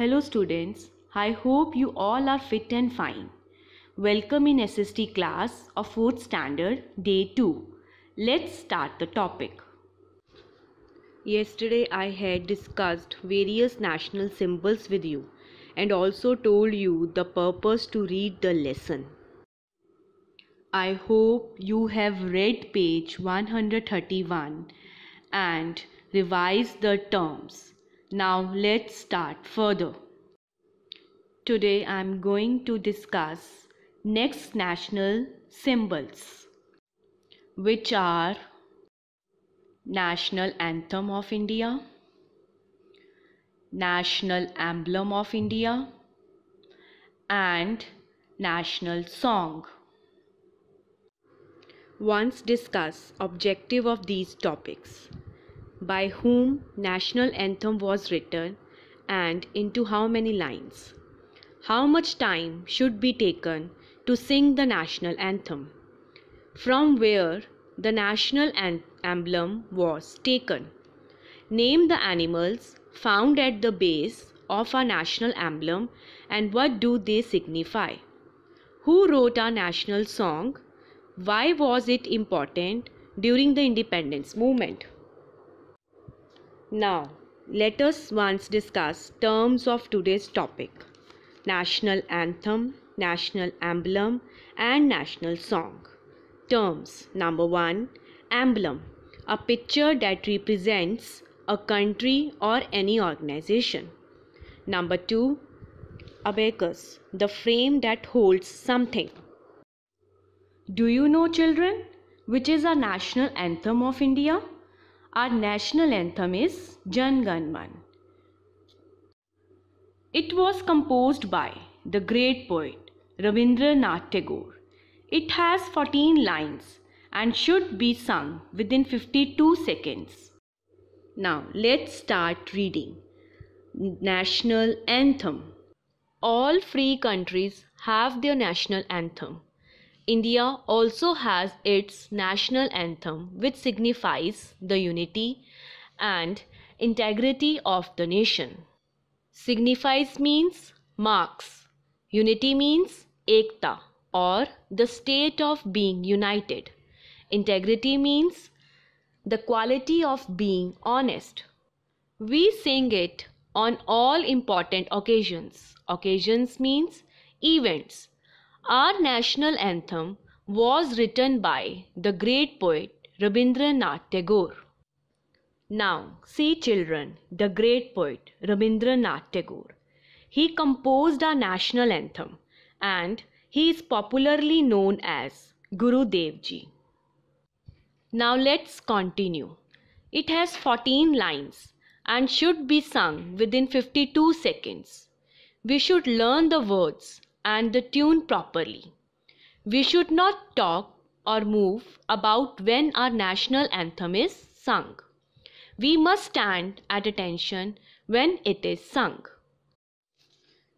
Hello students, I hope you all are fit and fine. Welcome in SST class of 4th standard day 2. Let's start the topic. Yesterday I had discussed various national symbols with you and also told you the purpose to read the lesson. I hope you have read page 131 and revised the terms now let's start further. Today I am going to discuss next national symbols which are National Anthem of India, National Emblem of India and National Song. Once discuss objective of these topics by whom national anthem was written and into how many lines how much time should be taken to sing the national anthem from where the national emblem was taken name the animals found at the base of our national emblem and what do they signify who wrote our national song why was it important during the independence movement now, let us once discuss terms of today's topic national anthem, national emblem, and national song. Terms number one emblem, a picture that represents a country or any organization. Number two abacus, the frame that holds something. Do you know, children, which is a national anthem of India? Our national anthem is Jan Gan Man. It was composed by the great poet Rabindranath Tagore. It has 14 lines and should be sung within 52 seconds. Now let's start reading. National Anthem All free countries have their national anthem. India also has its national anthem, which signifies the unity and integrity of the nation. Signifies means marks. Unity means ekta or the state of being united. Integrity means the quality of being honest. We sing it on all important occasions. Occasions means events our national anthem was written by the great poet Rabindranath Tagore. Now, see children, the great poet Rabindranath Tagore. He composed our national anthem and he is popularly known as Guru Devji. Now let's continue. It has 14 lines and should be sung within 52 seconds. We should learn the words and the tune properly. We should not talk or move about when our national anthem is sung. We must stand at attention when it is sung.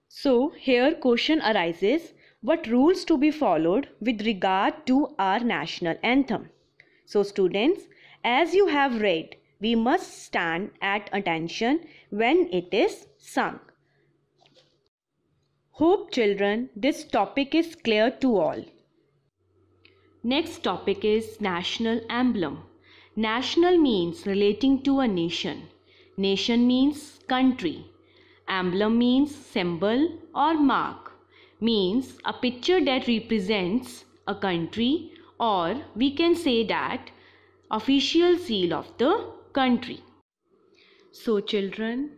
So, here question arises what rules to be followed with regard to our national anthem. So, students, as you have read, we must stand at attention when it is sung. Hope children this topic is clear to all. Next topic is national emblem. National means relating to a nation. Nation means country. Emblem means symbol or mark. Means a picture that represents a country or we can say that official seal of the country. So children,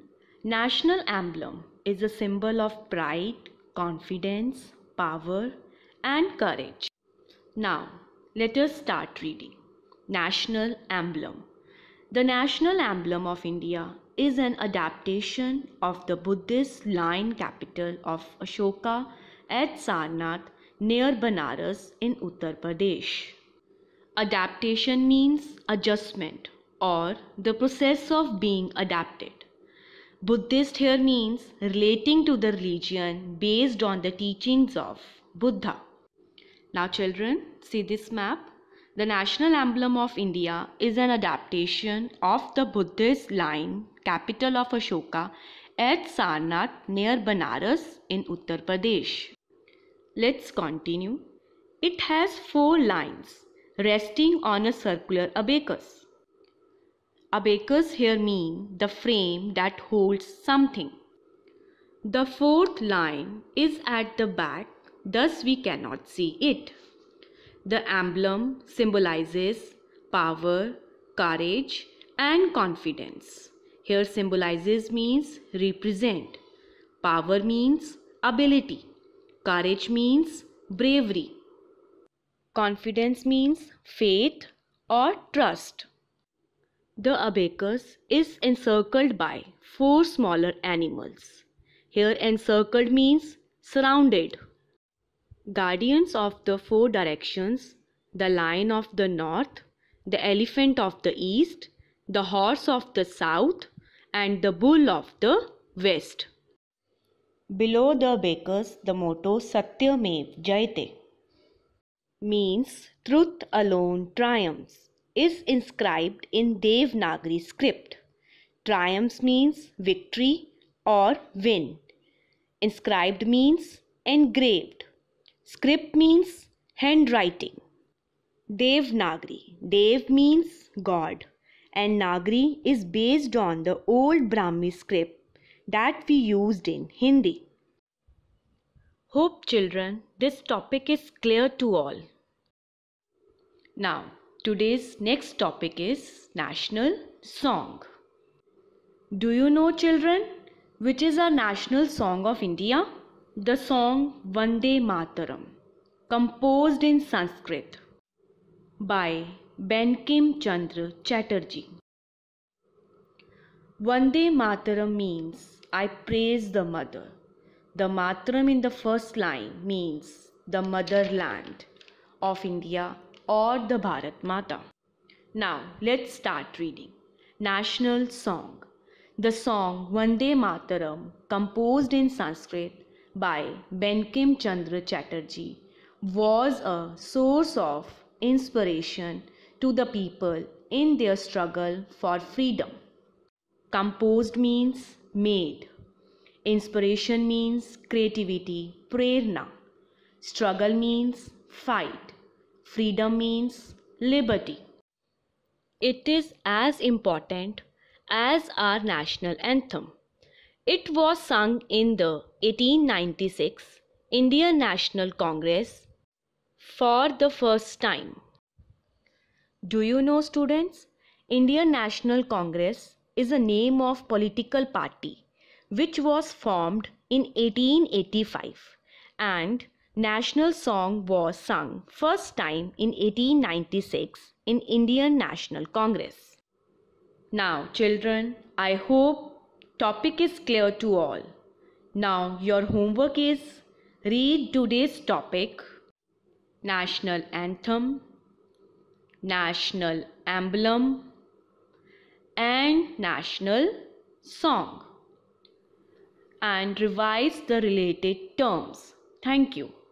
national emblem is a symbol of pride, confidence, power, and courage. Now, let us start reading. National Emblem The national emblem of India is an adaptation of the Buddhist lion capital of Ashoka at Sarnath near Banaras in Uttar Pradesh. Adaptation means adjustment or the process of being adapted. Buddhist here means relating to the religion based on the teachings of Buddha. Now, children, see this map. The national emblem of India is an adaptation of the Buddhist line, capital of Ashoka, at Sarnath near Banaras in Uttar Pradesh. Let's continue. It has four lines resting on a circular abacus. Abacus here mean the frame that holds something. The fourth line is at the back, thus we cannot see it. The emblem symbolizes power, courage and confidence. Here symbolizes means represent. Power means ability. Courage means bravery. Confidence means faith or trust. The abacus is encircled by four smaller animals. Here encircled means surrounded. Guardians of the four directions, the lion of the north, the elephant of the east, the horse of the south, and the bull of the west. Below the abacus, the motto Satyamev Jayate means truth alone triumphs is inscribed in Devanagari script. Triumphs means victory or win. Inscribed means engraved. Script means handwriting. Devanagari. Dev means God and Nagri is based on the old Brahmi script that we used in Hindi. Hope children, this topic is clear to all. Now, Today's next topic is national song. Do you know children which is our national song of India? The song Vande Mataram composed in Sanskrit by Benkim Chandra Chatterjee. Vande Mataram means I praise the mother. The Mataram in the first line means the motherland of India or the Bharat Mata. Now let's start reading. National Song The song Vande Mataram, composed in Sanskrit by Benkim Chandra Chatterjee, was a source of inspiration to the people in their struggle for freedom. Composed means made. Inspiration means creativity, prerna. Struggle means fight freedom means liberty. It is as important as our national anthem. It was sung in the 1896 Indian National Congress for the first time. Do you know students? Indian National Congress is a name of political party which was formed in 1885 and national song was sung first time in 1896 in Indian National Congress. Now children, I hope topic is clear to all. Now your homework is read today's topic National Anthem, National Emblem and National Song and revise the related terms. Thank you.